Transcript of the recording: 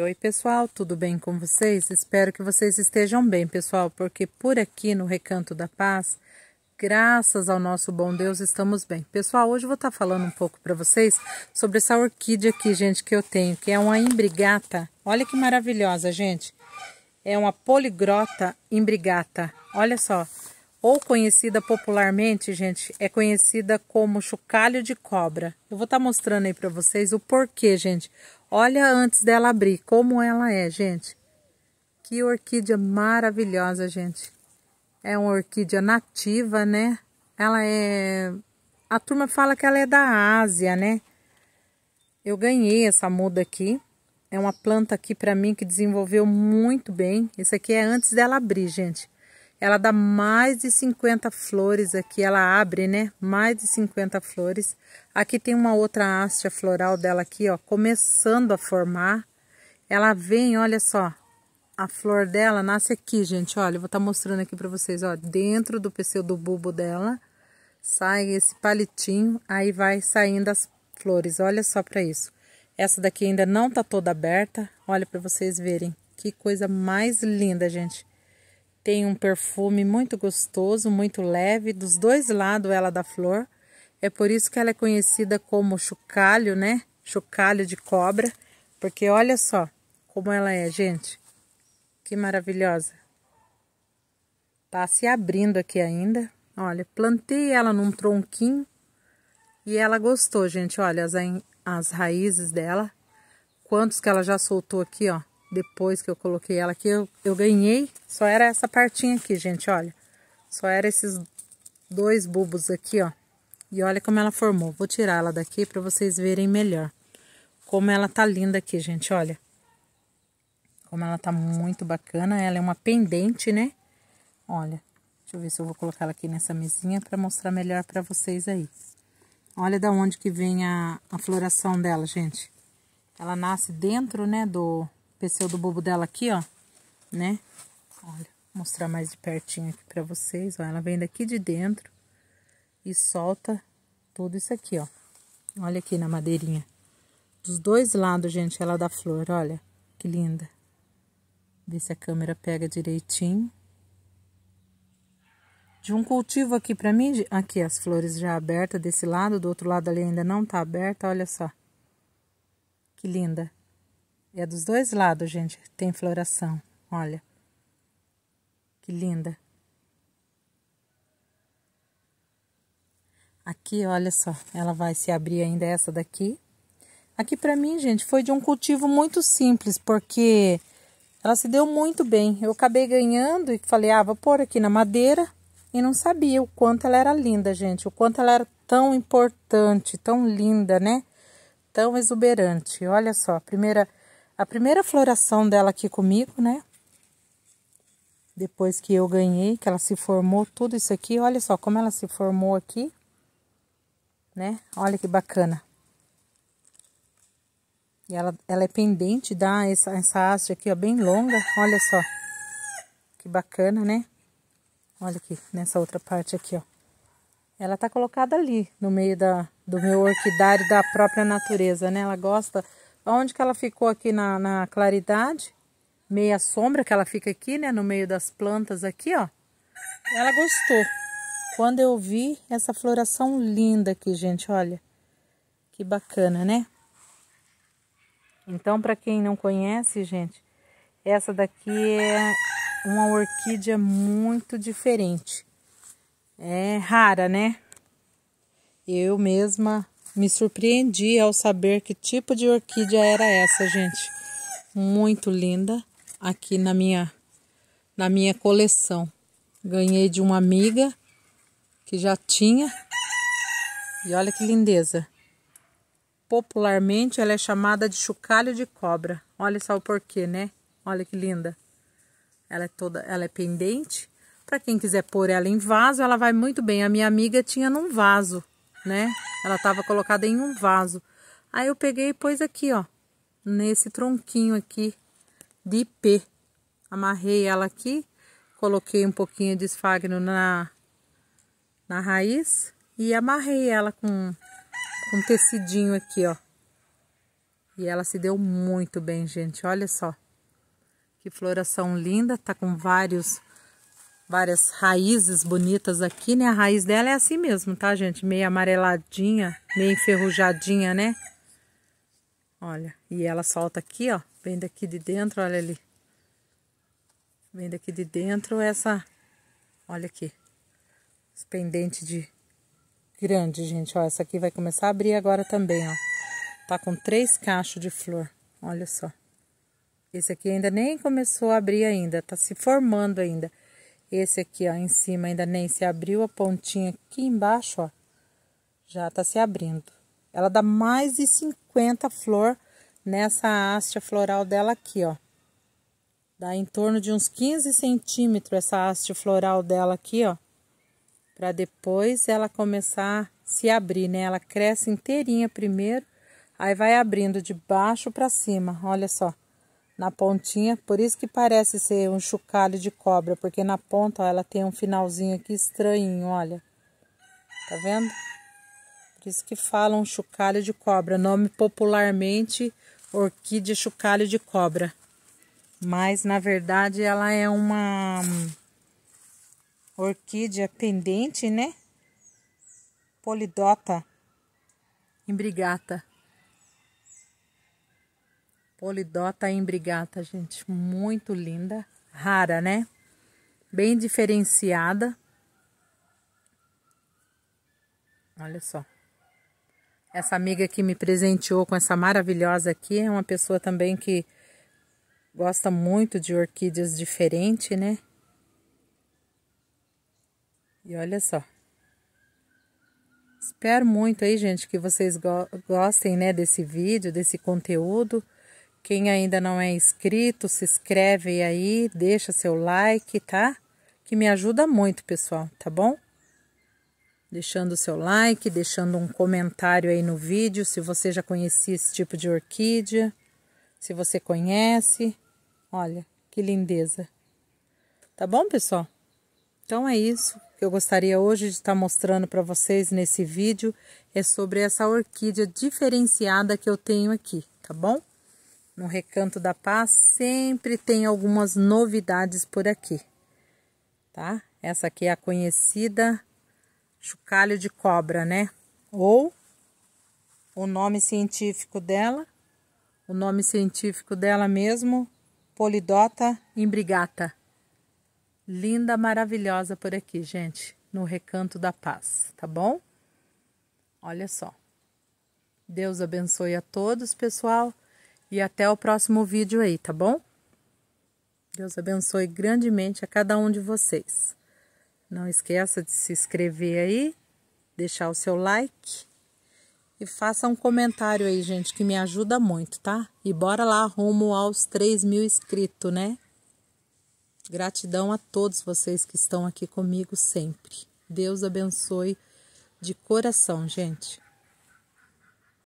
Oi, pessoal, tudo bem com vocês? Espero que vocês estejam bem, pessoal, porque por aqui no Recanto da Paz, graças ao nosso bom Deus, estamos bem. Pessoal, hoje eu vou estar tá falando um pouco para vocês sobre essa orquídea aqui, gente, que eu tenho, que é uma imbrigata. Olha que maravilhosa, gente. É uma poligrota imbrigata. Olha só. Ou conhecida popularmente, gente, é conhecida como chocalho de cobra. Eu vou estar tá mostrando aí para vocês o porquê, gente Olha antes dela abrir, como ela é, gente. Que orquídea maravilhosa, gente. É uma orquídea nativa, né? Ela é... A turma fala que ela é da Ásia, né? Eu ganhei essa muda aqui. É uma planta aqui para mim que desenvolveu muito bem. Isso aqui é antes dela abrir, gente. Ela dá mais de 50 flores aqui, ela abre, né? Mais de 50 flores. Aqui tem uma outra haste floral dela aqui, ó, começando a formar. Ela vem, olha só, a flor dela nasce aqui, gente, olha, eu vou estar tá mostrando aqui para vocês, ó, dentro do pseudo bulbo dela, sai esse palitinho, aí vai saindo as flores, olha só para isso. Essa daqui ainda não tá toda aberta, olha para vocês verem, que coisa mais linda, gente. Tem um perfume muito gostoso, muito leve, dos dois lados ela da flor. É por isso que ela é conhecida como chocalho, né? Chocalho de cobra, porque olha só como ela é, gente. Que maravilhosa. Tá se abrindo aqui ainda. Olha, plantei ela num tronquinho e ela gostou, gente. Olha as, as raízes dela. Quantos que ela já soltou aqui, ó depois que eu coloquei ela aqui, eu, eu ganhei, só era essa partinha aqui, gente, olha. Só era esses dois bulbos aqui, ó. E olha como ela formou. Vou tirar ela daqui para vocês verem melhor. Como ela tá linda aqui, gente, olha. Como ela tá muito bacana. Ela é uma pendente, né? Olha, deixa eu ver se eu vou colocar ela aqui nessa mesinha para mostrar melhor para vocês aí. Olha da onde que vem a, a floração dela, gente. Ela nasce dentro, né, do, pseudo bobo dela aqui, ó, né? Olha, vou mostrar mais de pertinho aqui pra vocês, ó. Ela vem daqui de dentro e solta tudo isso aqui, ó. Olha aqui na madeirinha. Dos dois lados, gente, ela dá flor, olha. Que linda. Vê se a câmera pega direitinho. De um cultivo aqui pra mim, aqui as flores já abertas desse lado, do outro lado ali ainda não tá aberta, olha só. Que linda. É dos dois lados, gente, tem floração. Olha. Que linda. Aqui, olha só, ela vai se abrir ainda essa daqui. Aqui para mim, gente, foi de um cultivo muito simples, porque ela se deu muito bem. Eu acabei ganhando e falei, ah, vou pôr aqui na madeira. E não sabia o quanto ela era linda, gente. O quanto ela era tão importante, tão linda, né? Tão exuberante. Olha só, a primeira a primeira floração dela aqui comigo, né? Depois que eu ganhei, que ela se formou, tudo isso aqui. Olha só como ela se formou aqui, né? Olha que bacana. E ela, ela é pendente, dá essa, essa haste aqui, ó, bem longa. Olha só. Que bacana, né? Olha aqui, nessa outra parte aqui, ó. Ela tá colocada ali, no meio da, do meu orquidário da própria natureza, né? Ela gosta Onde que ela ficou aqui na, na claridade? Meia sombra que ela fica aqui, né? No meio das plantas aqui, ó. Ela gostou. Quando eu vi essa floração linda aqui, gente, olha. Que bacana, né? Então, para quem não conhece, gente, essa daqui é uma orquídea muito diferente. É rara, né? Eu mesma me surpreendi ao saber que tipo de orquídea era essa, gente. Muito linda aqui na minha na minha coleção. Ganhei de uma amiga que já tinha. E olha que lindeza. Popularmente ela é chamada de chocalho de cobra. Olha só o porquê, né? Olha que linda. Ela é toda, ela é pendente. Para quem quiser pôr ela em vaso, ela vai muito bem. A minha amiga tinha num vaso né? Ela estava colocada em um vaso. Aí eu peguei e pus aqui, ó, nesse tronquinho aqui de IP. Amarrei ela aqui, coloquei um pouquinho de esfagno na, na raiz e amarrei ela com, com um tecidinho aqui, ó. E ela se deu muito bem, gente. Olha só. Que floração linda, tá com vários várias raízes bonitas aqui, né? A raiz dela é assim mesmo, tá, gente? Meio amareladinha, meio enferrujadinha, né? Olha, e ela solta aqui, ó. Vem daqui de dentro, olha ali. Vem daqui de dentro essa... Olha aqui. Os pendentes de... Grande, gente, ó. Essa aqui vai começar a abrir agora também, ó. Tá com três cachos de flor. Olha só. Esse aqui ainda nem começou a abrir ainda. Tá se formando ainda. Esse aqui, ó, em cima ainda nem se abriu, a pontinha aqui embaixo, ó, já tá se abrindo. Ela dá mais de 50 flor nessa haste floral dela aqui, ó. Dá em torno de uns 15 centímetros essa haste floral dela aqui, ó. Pra depois ela começar a se abrir, né? Ela cresce inteirinha primeiro, aí vai abrindo de baixo para cima, olha só na pontinha, por isso que parece ser um chocalho de cobra, porque na ponta ó, ela tem um finalzinho aqui estranho, olha. Tá vendo? Por isso que falam chocalho de cobra, nome popularmente orquídea chocalho de cobra. Mas na verdade ela é uma orquídea pendente, né? Polidota imbrigata. Polidota embrigata, gente, muito linda, rara, né? Bem diferenciada. Olha só. Essa amiga que me presenteou com essa maravilhosa aqui é uma pessoa também que gosta muito de orquídeas diferentes, né? E olha só. Espero muito aí, gente, que vocês go gostem, né, desse vídeo, desse conteúdo. Quem ainda não é inscrito, se inscreve aí, deixa seu like, tá? Que me ajuda muito, pessoal, tá bom? Deixando seu like, deixando um comentário aí no vídeo se você já conhecia esse tipo de orquídea, se você conhece. Olha, que lindeza. Tá bom, pessoal? Então é isso que eu gostaria hoje de estar tá mostrando para vocês nesse vídeo, é sobre essa orquídea diferenciada que eu tenho aqui, tá bom? No Recanto da Paz sempre tem algumas novidades por aqui, tá? Essa aqui é a conhecida chocalho de cobra, né? Ou o nome científico dela, o nome científico dela mesmo, Polidota imbrigata. Linda, maravilhosa por aqui, gente, no Recanto da Paz, tá bom? Olha só. Deus abençoe a todos, pessoal. E até o próximo vídeo aí, tá bom? Deus abençoe grandemente a cada um de vocês. Não esqueça de se inscrever aí, deixar o seu like e faça um comentário aí, gente, que me ajuda muito, tá? E bora lá rumo aos 3 mil inscritos, né? Gratidão a todos vocês que estão aqui comigo sempre. Deus abençoe de coração, gente.